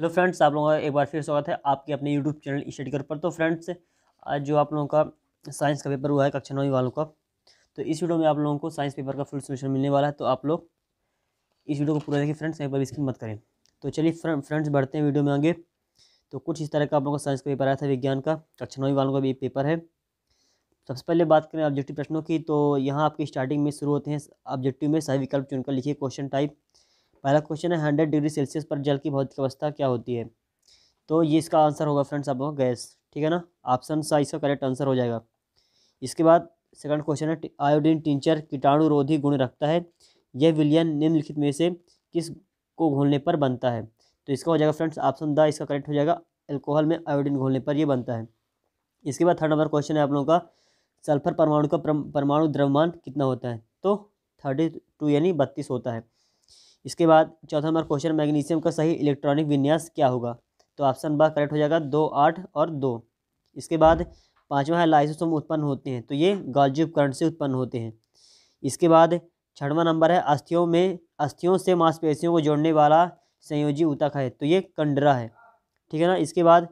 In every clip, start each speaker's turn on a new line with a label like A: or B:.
A: hello friends आप लोगों का एक बार फिर स्वागत है आपके अपने यूट्यूब चैनल स्टडीकर पर तो फ्रेंड्स आज जो आप लोगों का साइंस का पेपर हुआ है कक्षा नौवीं वालों का तो इस वीडियो में आप लोगों को साइंस पेपर का फुल सोल्यूशन मिलने वाला है तो आप लोग इस वीडियो को पूरा देखिए फ्रेंड्स कहीं पर इसकी मत करें तो चलिए फ्रेंड्स बढ़ते हैं वीडियो में आगे तो कुछ इस तरह का आप लोगों का साइंस का पेपर आया था विज्ञान का कक्षा नौवीं वालों का भी पेपर है सबसे पहले बात करें ऑब्जेक्टिव प्रश्नों की तो यहाँ आपके स्टार्टिंग में शुरू होते हैं ऑब्जेक्टिव में सही विकल्प चुनकर लिखिए क्वेश्चन टाइप पहला क्वेश्चन है हंड्रेड डिग्री सेल्सियस पर जल की भौतिक अवस्था क्या होती है तो ये इसका आंसर होगा फ्रेंड्स आप गैस ठीक है ना ऑप्शन सा इसका करेक्ट आंसर हो जाएगा इसके बाद सेकंड क्वेश्चन है आयोडीन टिंचर कीटाणुरोधी गुण रखता है यह विलियन निम्नलिखित में से किस को घोलने पर बनता है तो इसका हो जाएगा फ्रेंड्स ऑप्शन द इसका करेक्ट हो जाएगा एल्कोहल में आयोडीन घोलने पर यह बनता है इसके बाद थर्ड नंबर क्वेश्चन है आप लोगों का सल्फर परमाणु का परमाणु द्रव्यमान कितना होता है तो थर्टी टू यानी बत्तीस होता है इसके बाद चौथा नंबर क्वेश्चन मैग्नीशियम का सही इलेक्ट्रॉनिक विन्यास क्या होगा तो ऑप्शन बा करेक्ट हो जाएगा दो आठ और दो इसके बाद पाँचवा है लाइसोसोम उत्पन्न होते हैं तो ये गॉल्जी उपकरण से उत्पन्न होते हैं इसके बाद छठवा नंबर है अस्थियों में अस्थियों से मांसपेशियों को जोड़ने वाला संयोजी ऊतक है तो ये कंडरा है ठीक है ना इसके बाद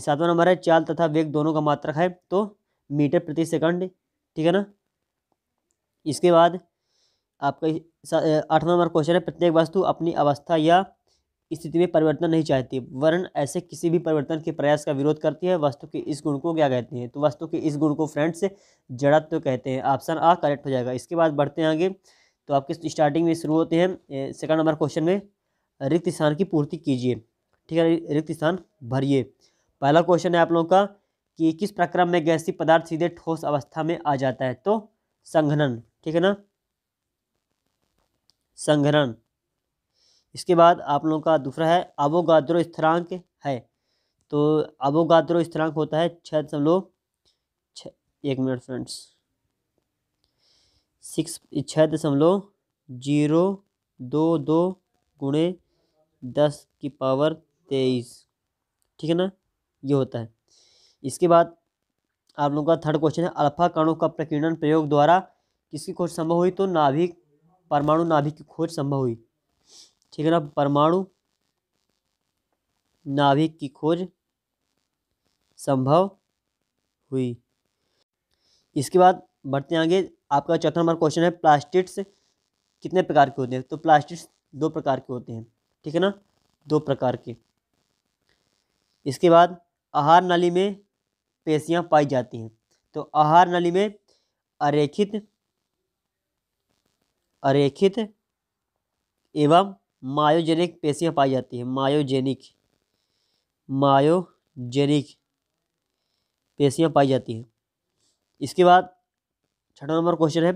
A: सातवां नंबर है चाल तथा वेग दोनों का मात्रक है तो मीटर प्रति सेकंड ठीक है ना इसके बाद आपका आठ नंबर क्वेश्चन है प्रत्येक वस्तु अपनी अवस्था या स्थिति में परिवर्तन नहीं चाहती वर्ण ऐसे किसी भी परिवर्तन के प्रयास का विरोध करती है वस्तु के इस गुण को क्या कहते हैं तो वस्तु के इस गुण को फ्रेंड्स जड़त्व तो कहते हैं ऑप्शन आ करेक्ट हो जाएगा इसके बाद बढ़ते हैं आगे तो आपके स्टार्टिंग में शुरू होते हैं सेकंड नंबर क्वेश्चन में रिक्त स्थान की पूर्ति कीजिए ठीक है रिक्त स्थान भरिए पहला क्वेश्चन है आप लोगों का कि किस प्रक्रम में गैसी पदार्थ सीधे ठोस अवस्था में आ जाता है तो संघनन ठीक है ना संग्रहण इसके बाद आप लोगों का दूसरा है अबोगाद्रो स्थिरांक है तो अबोगाद्रो स्थिरांक होता है छः दशमलव छ एक मिनट फ्रेंड्स सिक्स छः दशमलव जीरो दो दो गुणे दस की पावर तेईस ठीक है ना ये होता है इसके बाद आप लोगों का थर्ड क्वेश्चन है अल्फा कणों का प्रकीर्णन प्रयोग द्वारा किसकी खोज संभव हुई तो नाभिक परमाणु नाभिक की खोज संभव हुई ठीक है ना परमाणु नाभिक की खोज संभव हुई इसके बाद बढ़ते आगे आपका चौथा नंबर क्वेश्चन है प्लास्टिक्स कितने प्रकार के होते हैं तो प्लास्टिक्स दो प्रकार के होते हैं ठीक है ना दो प्रकार के इसके बाद आहार नली में पेशियाँ पाई जाती हैं तो आहार नली में अरेखित अरेखित एवं मायोजेनिक पेशियाँ पाई जाती हैं मायोजेनिक मायोजेनिक पेशियाँ पाई जाती हैं इसके बाद छठा नंबर क्वेश्चन है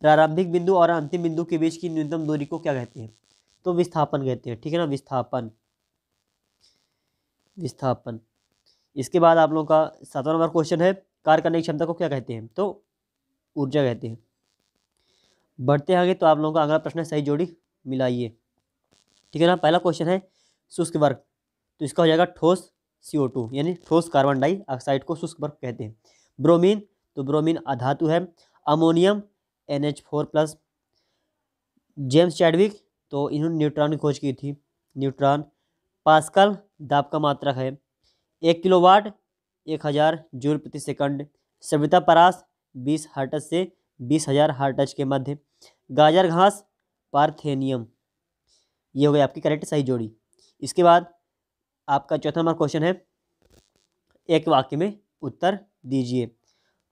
A: प्रारंभिक बिंदु और अंतिम बिंदु के बीच की न्यूनतम दूरी को क्या कहते हैं तो विस्थापन कहते हैं ठीक है ना विस्थापन विस्थापन इसके बाद आप लोगों का सातवां नंबर क्वेश्चन है कार्य करने की क्षमता को क्या कहते हैं तो ऊर्जा कहते हैं बढ़ते आगे तो आप लोगों का अगला प्रश्न है सही जोड़ी मिलाइए ठीक है ना पहला क्वेश्चन है शुष्क वर्ग तो इसका हो जाएगा ठोस सी यानी ठोस कार्बन डाइऑक्साइड को शुष्क वर्ग कहते हैं ब्रोमीन तो ब्रोमीन अधातु है ammonium N H four plus James Chadwick तो इन्होंने न्यूट्रॉन की खोज की थी न्यूट्रॉन पास्कल दाब का मात्रक है एक किलो वाट एक हज़ार जूल प्रति सेकंड सभ्यता परास बीस हार्टज से बीस हज़ार हार्टज के मध्य गाजर घास पारथेनियम ये हो गई आपकी करेक्ट सही जोड़ी इसके बाद आपका चौथा नंबर क्वेश्चन है एक वाक्य में उत्तर दीजिए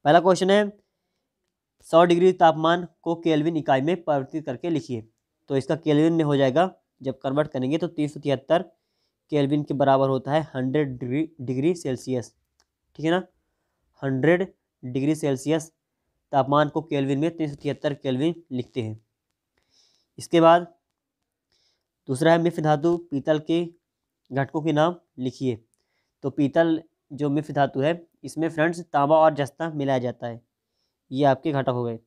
A: पहला क्वेश्चन है सौ डिग्री तापमान को केल्विन इकाई में परिवर्तित करके लिखिए तो इसका केल्विन में हो जाएगा जब कन्वर्ट करेंगे तो तीन सौ तिहत्तर केलविन के बराबर होता है हंड्रेड डिग्री डिग्री सेल्सियस ठीक है ना हंड्रेड डिग्री सेल्सियस तापमान को केल्विन में तीन सौ तिहत्तर केल्विन लिखते हैं इसके बाद दूसरा है मिफ धातु पीतल के घटकों के नाम लिखिए तो पीतल जो मिफ धातु है इसमें फ्रेंड्स तांबा और जस्ता मिलाया जाता है ये आपके घटक हो गए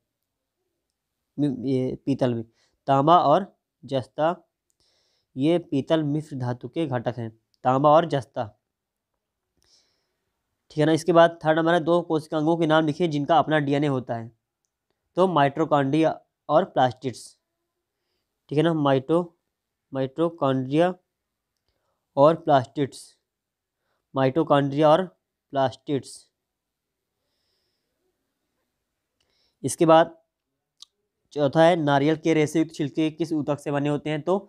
A: पीतल में तांबा और जस्ता ये पीतल मिफ धातु के घटक हैं तांबा और जस्ता ठीक है ना इसके बाद थर्ड नंबर है दो कोशिकांगों अंगों के नाम लिखिए जिनका अपना डीएनए होता है तो माइट्रोकॉन्ड्रिया और प्लास्टिड्स ठीक है ना माइटो माइट्रोकॉन्ड्रिया और प्लास्टिड्स माइटोकॉन्ड्रिया और प्लास्टिड्स इसके बाद चौथा है नारियल के रेसे छिलके किस ऊतक से बने होते हैं तो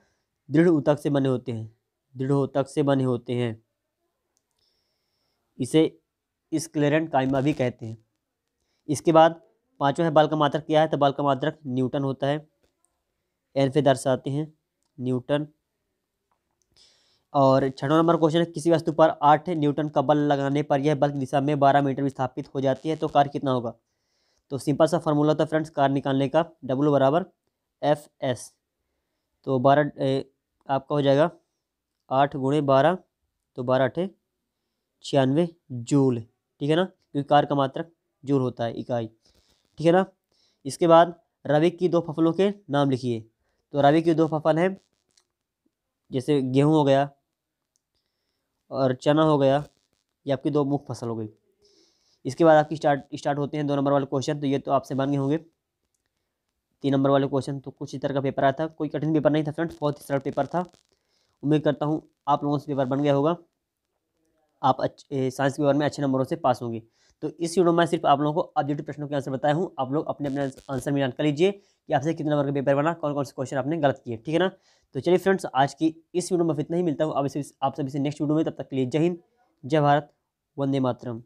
A: दृढ़ ऊतक से बने होते हैं दृढ़ ऊतक से बने होते हैं इसे स्क्लेरेंट काइमा भी कहते हैं इसके बाद पाँचवा है बाल का मात्रक क्या है तो बाल का मात्रक न्यूटन होता है एन पे दर्शाते हैं न्यूटन और छठवा नंबर क्वेश्चन है किसी वस्तु पर आठ न्यूटन का बल लगाने पर यह बल दिशा में बारह मीटर विस्थापित हो जाती है तो कार कितना होगा तो सिंपल सा फार्मूला था फ्रेंड्स कार निकालने का डब्लू बराबर एफ एस तो बारह आपका हो जाएगा आठ गुणे बारह तो बारह अठे छियानवे जूल ठीक है ना क्योंकि कार का मात्रक जूल होता है इकाई ठीक है ना इसके बाद रवि की दो फसलों के नाम लिखिए तो रवि की दो फसल हैं जैसे गेहूँ हो गया और चना हो गया ये आपकी दो मुख्य फसल हो गई इसके बाद आपकी स्टार्ट स्टार्ट होते हैं दो नंबर वाले क्वेश्चन तो ये तो आपसे बन गए होंगे तीन नंबर वाले क्वेश्चन तो कुछ इस तरह का पेपर आया था कोई कठिन पेपर नहीं था फ्रेंड्स बहुत ही सरल पेपर था उम्मीद करता हूँ आप लोगों से पेपर बन गया होगा आप साइंस के पेपर में अच्छे नंबरों से पास होंगे तो इस वीडियो में सिर्फ आप लोगों को ऑब्जेक्टिव प्रश्नों के आंसर बताया हूँ आप लोग अपने अपने आंसर में कर लीजिए कि आपसे कितने नंबर का पेपर बना कौन कौन से क्वेश्चन आपने गलत किए ठीक है ना तो चलिए फ्रेंड्स आज की इस वीडियो में इतना ही मिलता हूँ आप आप सभी से नेक्स्ट वीडियो में तब तक के लिए जय हिंद जय भारत वंदे मातरम